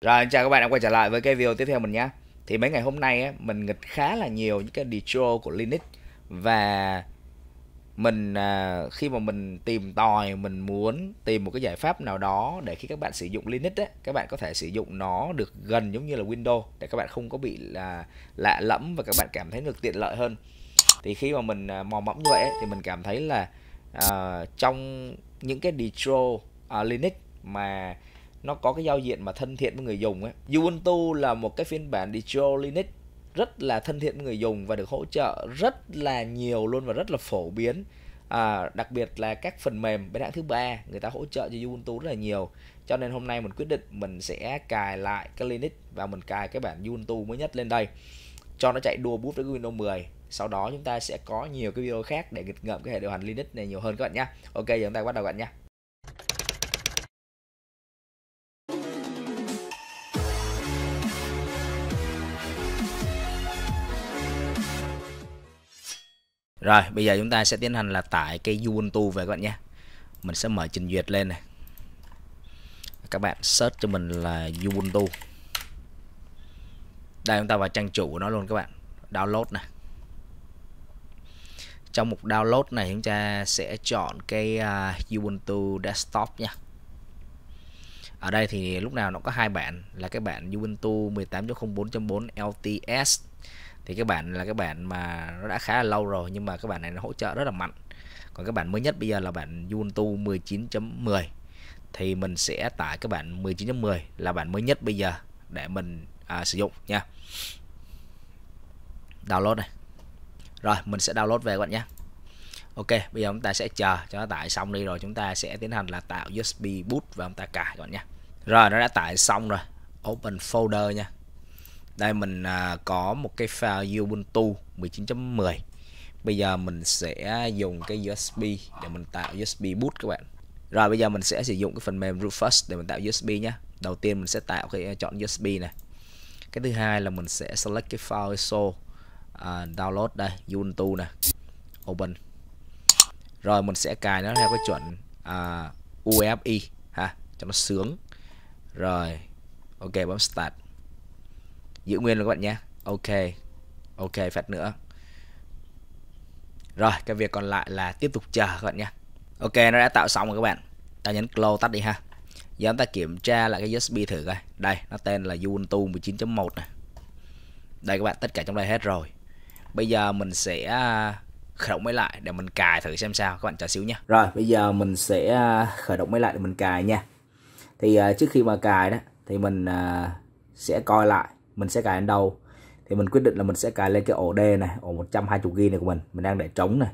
Rồi chào các bạn đã quay trở lại với cái video tiếp theo mình nhé Thì mấy ngày hôm nay á, mình nghịch khá là nhiều những cái distro của Linux Và mình à, khi mà mình tìm tòi mình muốn tìm một cái giải pháp nào đó để khi các bạn sử dụng Linux ấy, các bạn có thể sử dụng nó được gần giống như là Windows để các bạn không có bị là lạ lẫm và các bạn cảm thấy được tiện lợi hơn thì khi mà mình à, mò mẫm như vậy thì mình cảm thấy là à, trong những cái distro à, Linux mà nó có cái giao diện mà thân thiện với người dùng ấy. Ubuntu là một cái phiên bản digital Linux rất là thân thiện với người dùng và được hỗ trợ rất là nhiều luôn và rất là phổ biến à, đặc biệt là các phần mềm bên hãng thứ ba người ta hỗ trợ cho Ubuntu rất là nhiều cho nên hôm nay mình quyết định mình sẽ cài lại cái Linux và mình cài cái bản Ubuntu mới nhất lên đây cho nó chạy đua boot với Windows 10 sau đó chúng ta sẽ có nhiều cái video khác để nghịch ngợm cái hệ điều hành Linux này nhiều hơn các bạn nhé Ok giờ chúng ta bắt đầu các bạn nhé Rồi bây giờ chúng ta sẽ tiến hành là tải cái Ubuntu về các bạn nhé Mình sẽ mở trình duyệt lên này Các bạn search cho mình là Ubuntu Đây chúng ta vào trang chủ của nó luôn các bạn Download này Trong mục download này chúng ta sẽ chọn cái uh, Ubuntu desktop nha ở đây thì lúc nào nó có hai bản là cái bản Ubuntu 18.04.4 LTS thì cái bản là cái bản mà nó đã khá là lâu rồi nhưng mà cái bản này nó hỗ trợ rất là mạnh còn cái bản mới nhất bây giờ là bản Ubuntu 19.10 thì mình sẽ tải cái bản 19.10 là bản mới nhất bây giờ để mình à, sử dụng nha download này rồi mình sẽ download về các bạn nhé Ok bây giờ chúng ta sẽ chờ cho nó tải xong đi rồi chúng ta sẽ tiến hành là tạo USB boot và chúng ta cài các bạn nhé rồi nó đã tải xong rồi open folder nha đây mình à, có một cái file Ubuntu 19.10 bây giờ mình sẽ dùng cái USB để mình tạo USB boot các bạn rồi bây giờ mình sẽ sử dụng cái phần mềm Rufus để mình tạo USB nhé đầu tiên mình sẽ tạo cái à, chọn USB này cái thứ hai là mình sẽ select cái file ISO uh, download đây Ubuntu này open rồi mình sẽ cài nó theo cái chuẩn uh, UEFI ha cho nó sướng rồi ok bấm start giữ nguyên luôn các bạn nhé ok ok phát nữa rồi cái việc còn lại là tiếp tục chờ các bạn nhé ok nó đã tạo xong rồi các bạn ta nhấn close tắt đi ha giờ ta kiểm tra lại cái USB thử coi đây nó tên là Ubuntu 19.1 này đây các bạn tất cả trong đây hết rồi bây giờ mình sẽ à, khởi động máy lại để mình cài thử xem sao các bạn chờ xíu nhé rồi bây giờ mình sẽ à, khởi động máy lại để mình cài nha thì à, trước khi mà cài đó thì mình sẽ coi lại mình sẽ cài ở đâu thì mình quyết định là mình sẽ cài lên cái ổ D này ổ 120 g này của mình mình đang để trống này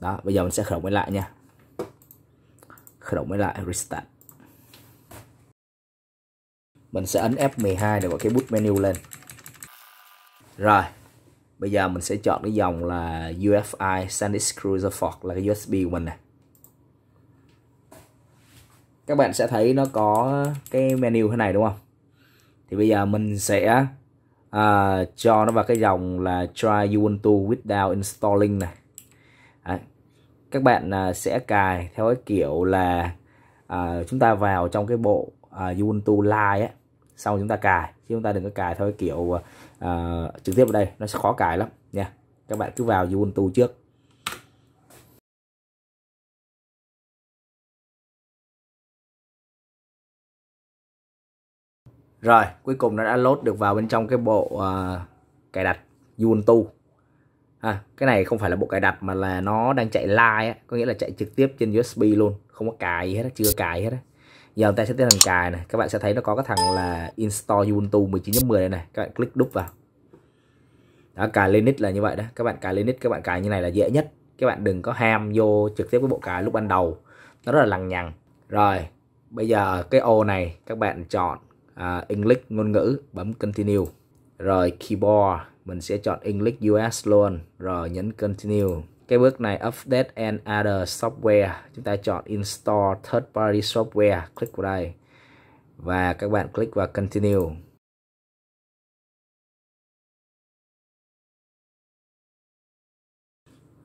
đó bây giờ mình sẽ khởi động lại nha khởi động máy lại restart mình sẽ ấn F12 để gọi cái boot menu lên rồi bây giờ mình sẽ chọn cái dòng là UFI SanDisk Cruiser Fork là cái USB của mình này các bạn sẽ thấy nó có cái menu thế này đúng không thì bây giờ mình sẽ à, cho nó vào cái dòng là try Ubuntu without installing này Đấy. các bạn à, sẽ cài theo cái kiểu là à, chúng ta vào trong cái bộ à, Ubuntu Live á sau chúng ta cài chứ chúng ta đừng có cài theo cái kiểu à, trực tiếp ở đây nó sẽ khó cài lắm nha các bạn cứ vào Ubuntu trước Rồi, cuối cùng nó đã load được vào bên trong cái bộ uh, cài đặt Ubuntu. À, cái này không phải là bộ cài đặt mà là nó đang chạy live có nghĩa là chạy trực tiếp trên USB luôn, không có cài gì hết, chưa cài hết á. Giờ ta sẽ tiến hành cài này, các bạn sẽ thấy nó có cái thằng là install Ubuntu 19.10 đây này, các bạn click đúp vào. Đó, cài Linux là như vậy đó, các bạn cài Linux các bạn cài như này là dễ nhất. Các bạn đừng có ham vô trực tiếp với bộ cài lúc ban đầu. Nó rất là lằng nhằng. Rồi, bây giờ cái ô này các bạn chọn à, English ngôn ngữ bấm continue rồi keyboard mình sẽ chọn English US luôn rồi nhấn continue cái bước này update and other software chúng ta chọn install third party software click vào đây và các bạn click vào continue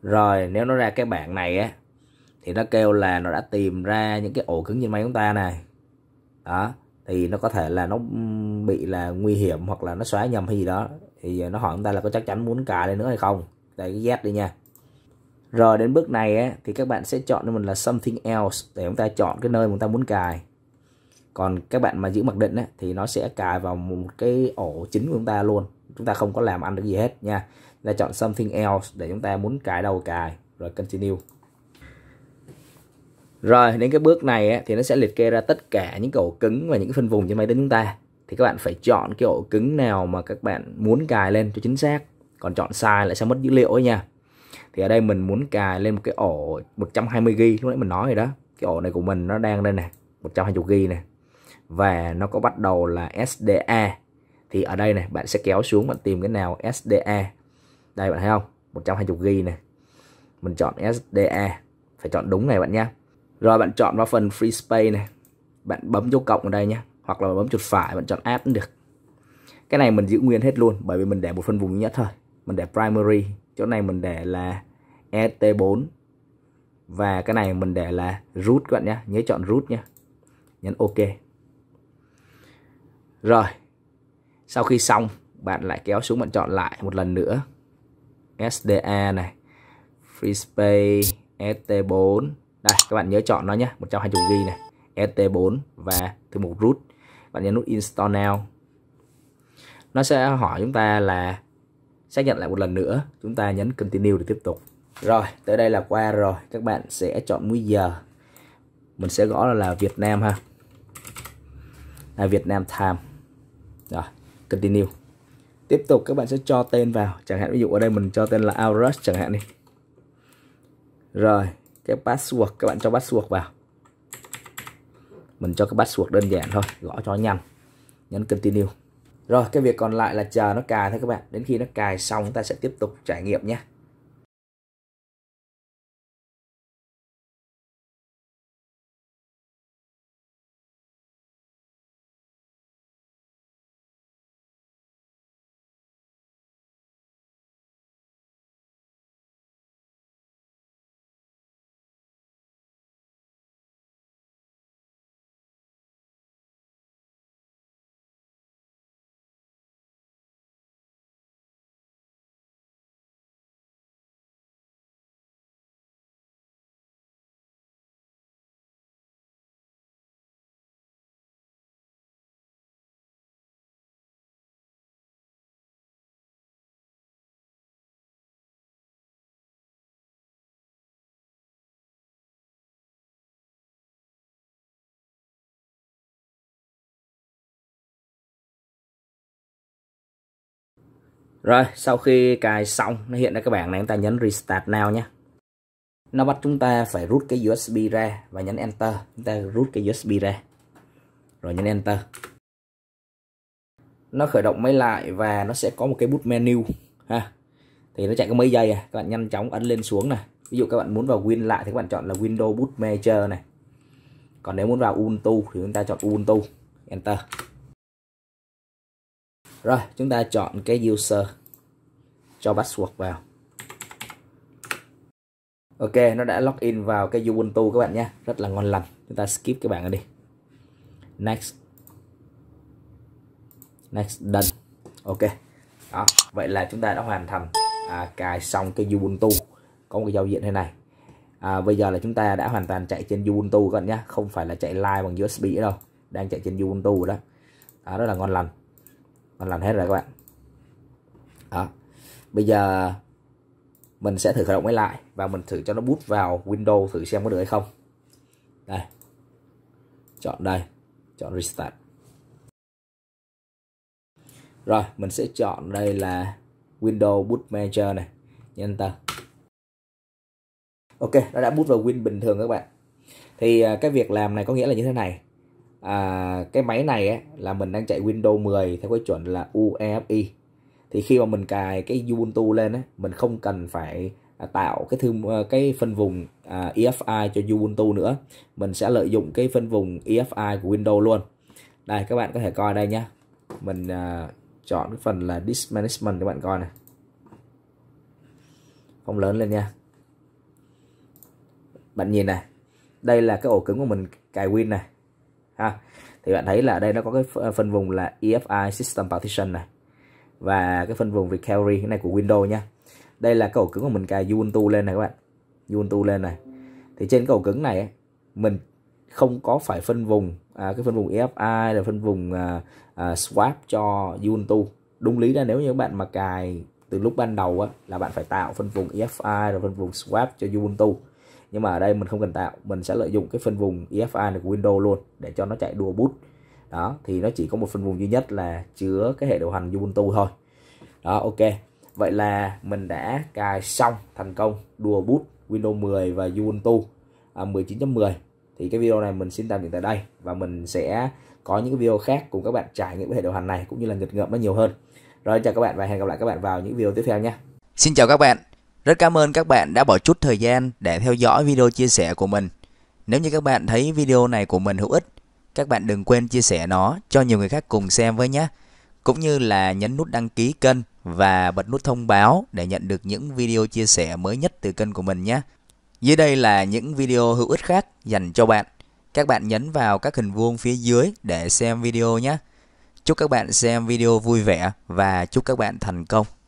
rồi nếu nó ra cái bảng này á thì nó kêu là nó đã tìm ra những cái ổ cứng trên máy chúng ta này đó thì nó có thể là nó bị là nguy hiểm hoặc là nó xóa nhầm hay gì đó thì ờ, nó hỏi chúng ta là có chắc chắn muốn cài lên nữa hay không để cái yes đi nha rồi đến bước này ấy, thì các bạn sẽ chọn cho mình là something else để chúng ta chọn cái nơi chúng ta muốn cài còn các bạn mà giữ mặc định ấy, thì nó sẽ cài vào một cái ổ chính của chúng ta luôn chúng ta không có làm ăn được gì hết nha là chọn something else để chúng ta muốn cài đầu cài rồi continue rồi đến cái bước này ấy, thì nó sẽ liệt kê ra tất cả những cái ổ cứng và những cái phân vùng trên máy tính chúng ta. Thì các bạn phải chọn cái ổ cứng nào mà các bạn muốn cài lên cho chính xác. Còn chọn sai lại sẽ mất dữ liệu ấy nha. Thì ở đây mình muốn cài lên một cái ổ 120GB lúc nãy mình nói rồi đó. Cái ổ này của mình nó đang đây nè, 120GB nè. Và nó có bắt đầu là SDA. Thì ở đây này bạn sẽ kéo xuống bạn tìm cái nào SDA. Đây bạn thấy không? 120GB nè. Mình chọn SDA. Phải chọn đúng này bạn nha rồi bạn chọn vào phần free space này bạn bấm dấu cộng ở đây nhé hoặc là bấm chuột phải bạn chọn add cũng được cái này mình giữ nguyên hết luôn bởi vì mình để một phân vùng nhất thôi mình để primary chỗ này mình để là et 4 và cái này mình để là root các bạn nhé nhớ chọn root nhé nhấn ok rồi sau khi xong bạn lại kéo xuống bạn chọn lại một lần nữa SDA này free space ST4 e đây các bạn nhớ chọn nó nhé 120GB này ST4 e và thư mục root bạn nhấn nút install now nó sẽ hỏi chúng ta là xác nhận lại một lần nữa chúng ta nhấn continue để tiếp tục rồi tới đây là qua rồi các bạn sẽ chọn múi giờ mình sẽ gõ là Việt Nam ha là Việt Nam time rồi continue tiếp tục các bạn sẽ cho tên vào chẳng hạn ví dụ ở đây mình cho tên là Aurus chẳng hạn đi rồi cái password các bạn cho password vào mình cho cái password đơn giản thôi gõ cho nhanh nhấn continue rồi cái việc còn lại là chờ nó cài thôi các bạn đến khi nó cài xong chúng ta sẽ tiếp tục trải nghiệm nhé Rồi sau khi cài xong nó hiện ra các bạn này chúng ta nhấn restart now nhé nó bắt chúng ta phải rút cái USB ra và nhấn Enter chúng ta rút cái USB ra rồi nhấn Enter nó khởi động máy lại và nó sẽ có một cái boot menu ha thì nó chạy có mấy giây à các bạn nhanh chóng ấn lên xuống này ví dụ các bạn muốn vào Win lại thì các bạn chọn là Windows Boot Manager này còn nếu muốn vào Ubuntu thì chúng ta chọn Ubuntu Enter rồi chúng ta chọn cái user cho password vào ok nó đã login vào cái ubuntu các bạn nhé rất là ngon lành chúng ta skip cái bạn này đi next next done ok đó vậy là chúng ta đã hoàn thành à, cài xong cái ubuntu có một cái giao diện thế này à, bây giờ là chúng ta đã hoàn toàn chạy trên ubuntu các bạn nhé không phải là chạy live bằng usb đâu đang chạy trên ubuntu đó à, rất là ngon lành mình làm hết rồi các bạn đó bây giờ mình sẽ thử khởi động máy lại và mình thử cho nó bút vào Windows thử xem có được hay không đây chọn đây chọn restart rồi mình sẽ chọn đây là Windows Boot Manager này nhấn enter ok nó đã bút vào Win bình thường các bạn thì à, cái việc làm này có nghĩa là như thế này à, cái máy này ấy, là mình đang chạy Windows 10 theo cái chuẩn là UEFI thì khi mà mình cài cái Ubuntu lên ấy, mình không cần phải à, tạo cái thư ờ, cái phân vùng à, EFI cho Ubuntu nữa mình sẽ lợi dụng cái phân vùng EFI của Windows luôn đây các bạn có thể coi đây nhá mình à, chọn cái phần là disk management các bạn coi này không lớn lên nha bạn nhìn này đây là cái ổ cứng của mình cài Win này ha thì bạn thấy là ở đây nó có cái phân vùng là EFI System Partition này và cái phân vùng recovery cái này của Windows nha đây là cầu cứng mà mình cài Ubuntu lên này các bạn Ubuntu lên này thì trên cầu cứng này mình không có phải phân vùng à, cái phân vùng EFI là phân vùng à, à, swap cho Ubuntu đúng lý ra nếu như các bạn mà cài từ lúc ban đầu á, là bạn phải tạo phân vùng EFI rồi phân vùng swap cho Ubuntu nhưng mà ở đây mình không cần tạo mình sẽ lợi dụng cái phân vùng EFI này của Windows luôn để cho nó chạy đua boot đó thì nó chỉ có một phân vùng duy nhất là chứa cái hệ điều hành Ubuntu thôi đó ok vậy là mình đã cài xong thành công đua boot Windows 10 và Ubuntu 19.10 à, thì cái video này mình xin tạm dừng tại đây và mình sẽ có những cái video khác cùng các bạn trải nghiệm cái hệ điều hành này cũng như là nghịch ngợm nó nhiều hơn rồi chào các bạn và hẹn gặp lại các bạn vào những video tiếp theo nhé xin chào các bạn rất cảm ơn các bạn đã bỏ chút thời gian để theo dõi video chia sẻ của mình. Nếu như các bạn thấy video này của mình hữu ích, các bạn đừng quên chia sẻ nó cho nhiều người khác cùng xem với nhé. Cũng như là nhấn nút đăng ký kênh và bật nút thông báo để nhận được những video chia sẻ mới nhất từ kênh của mình nhé. Dưới đây là những video hữu ích khác dành cho bạn. Các bạn nhấn vào các hình vuông phía dưới để xem video nhé. Chúc các bạn xem video vui vẻ và chúc các bạn thành công.